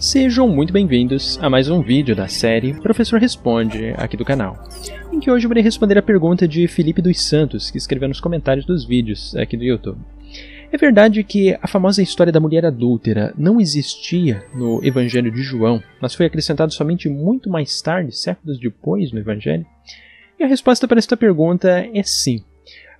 Sejam muito bem-vindos a mais um vídeo da série Professor Responde aqui do canal, em que hoje eu irei responder a pergunta de Felipe dos Santos, que escreveu nos comentários dos vídeos aqui do YouTube. É verdade que a famosa história da mulher adúltera não existia no Evangelho de João, mas foi acrescentado somente muito mais tarde, séculos depois no Evangelho? E a resposta para esta pergunta é sim.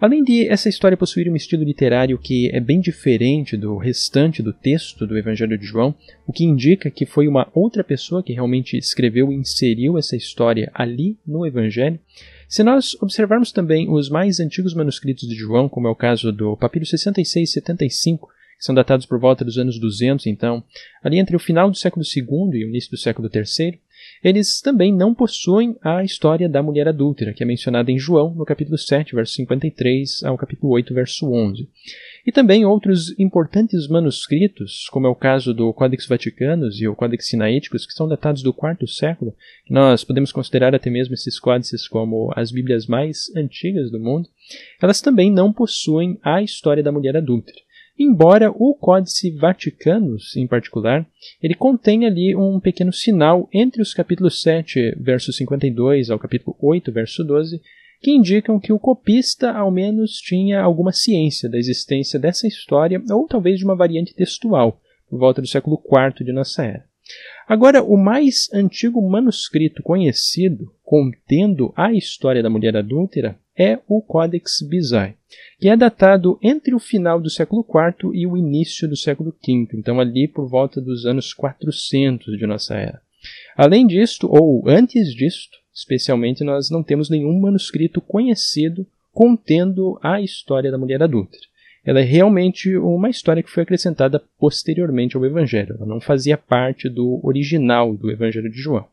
Além de essa história possuir um estilo literário que é bem diferente do restante do texto do Evangelho de João, o que indica que foi uma outra pessoa que realmente escreveu e inseriu essa história ali no Evangelho, se nós observarmos também os mais antigos manuscritos de João, como é o caso do Papiro 66 e 75, que são datados por volta dos anos 200, então, ali entre o final do século II e o início do século III, eles também não possuem a história da mulher adúltera, que é mencionada em João, no capítulo 7, verso 53, ao capítulo 8, verso 11. E também outros importantes manuscritos, como é o caso do Codex Vaticanus e o Codex Sinaiticus, que são datados do quarto século, nós podemos considerar até mesmo esses códices como as bíblias mais antigas do mundo, elas também não possuem a história da mulher adúltera embora o Códice Vaticanus, em particular, ele contém ali um pequeno sinal entre os capítulos 7, verso 52, ao capítulo 8, verso 12, que indicam que o copista ao menos tinha alguma ciência da existência dessa história, ou talvez de uma variante textual, por volta do século IV de nossa era. Agora, o mais antigo manuscrito conhecido contendo a história da mulher adúltera é o Codex Bizai, que é datado entre o final do século IV e o início do século V, então ali por volta dos anos 400 de nossa era. Além disto, ou antes disto, especialmente, nós não temos nenhum manuscrito conhecido contendo a história da mulher adúltera. Ela é realmente uma história que foi acrescentada posteriormente ao Evangelho. Ela não fazia parte do original do Evangelho de João.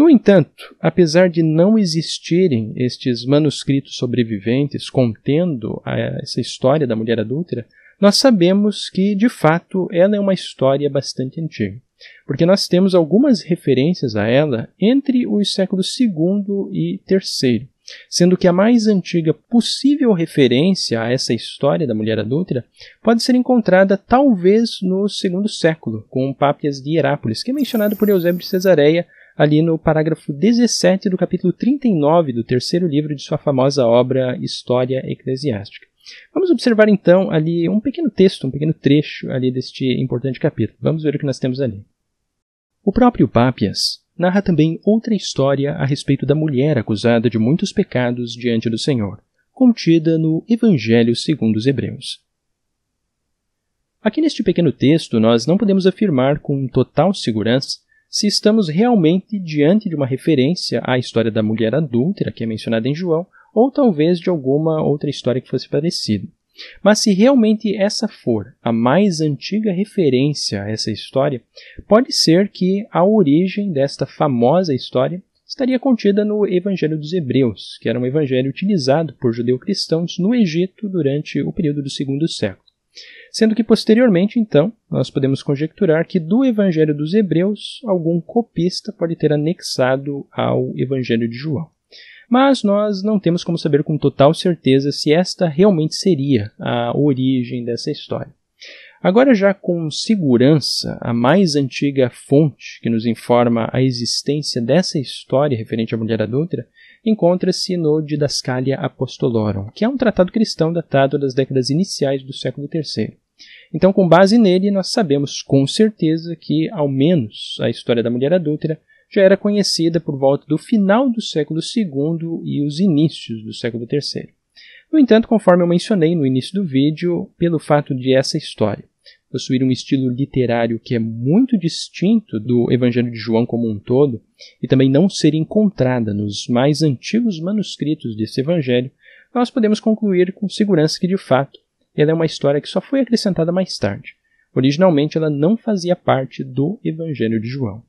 No entanto, apesar de não existirem estes manuscritos sobreviventes contendo a, essa história da mulher adúltera, nós sabemos que, de fato, ela é uma história bastante antiga, porque nós temos algumas referências a ela entre os séculos II e III, sendo que a mais antiga possível referência a essa história da mulher adúltera pode ser encontrada talvez no segundo século, com Papias de Hierápolis, que é mencionado por Eusébio de Cesareia ali no parágrafo 17 do capítulo 39 do terceiro livro de sua famosa obra História Eclesiástica. Vamos observar então ali um pequeno texto, um pequeno trecho ali deste importante capítulo. Vamos ver o que nós temos ali. O próprio Papias narra também outra história a respeito da mulher acusada de muitos pecados diante do Senhor, contida no Evangelho segundo os Hebreus. Aqui neste pequeno texto, nós não podemos afirmar com total segurança se estamos realmente diante de uma referência à história da mulher adúltera que é mencionada em João, ou talvez de alguma outra história que fosse parecida. Mas se realmente essa for a mais antiga referência a essa história, pode ser que a origem desta famosa história estaria contida no Evangelho dos Hebreus, que era um evangelho utilizado por judeus cristãos no Egito durante o período do segundo século. Sendo que posteriormente, então, nós podemos conjecturar que do Evangelho dos Hebreus, algum copista pode ter anexado ao Evangelho de João. Mas nós não temos como saber com total certeza se esta realmente seria a origem dessa história. Agora, já com segurança, a mais antiga fonte que nos informa a existência dessa história referente à mulher adulta encontra-se no Didascalia Apostolorum, que é um tratado cristão datado das décadas iniciais do século III. Então, com base nele, nós sabemos com certeza que, ao menos, a história da mulher adulta já era conhecida por volta do final do século II e os inícios do século III. No entanto, conforme eu mencionei no início do vídeo, pelo fato de essa história possuir um estilo literário que é muito distinto do Evangelho de João como um todo e também não ser encontrada nos mais antigos manuscritos desse Evangelho, nós podemos concluir com segurança que, de fato, ela é uma história que só foi acrescentada mais tarde. Originalmente, ela não fazia parte do Evangelho de João.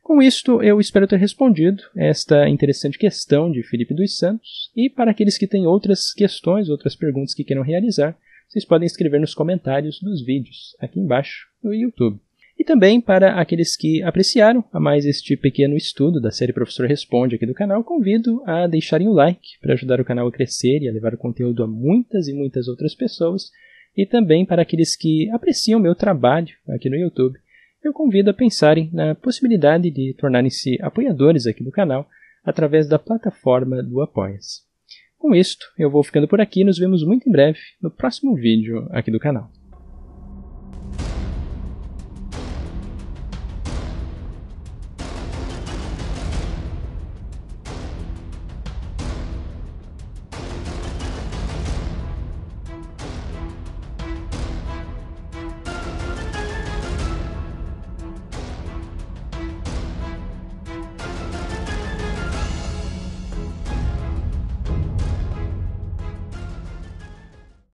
Com isto, eu espero ter respondido esta interessante questão de Felipe dos Santos. E para aqueles que têm outras questões, outras perguntas que queiram realizar, vocês podem escrever nos comentários dos vídeos aqui embaixo no YouTube. E também para aqueles que apreciaram a mais este pequeno estudo da série Professor Responde aqui do canal, convido a deixarem o like para ajudar o canal a crescer e a levar o conteúdo a muitas e muitas outras pessoas. E também para aqueles que apreciam meu trabalho aqui no YouTube, eu convido a pensarem na possibilidade de tornarem-se apoiadores aqui do canal através da plataforma do Apoia-se. Com isto, eu vou ficando por aqui e nos vemos muito em breve no próximo vídeo aqui do canal.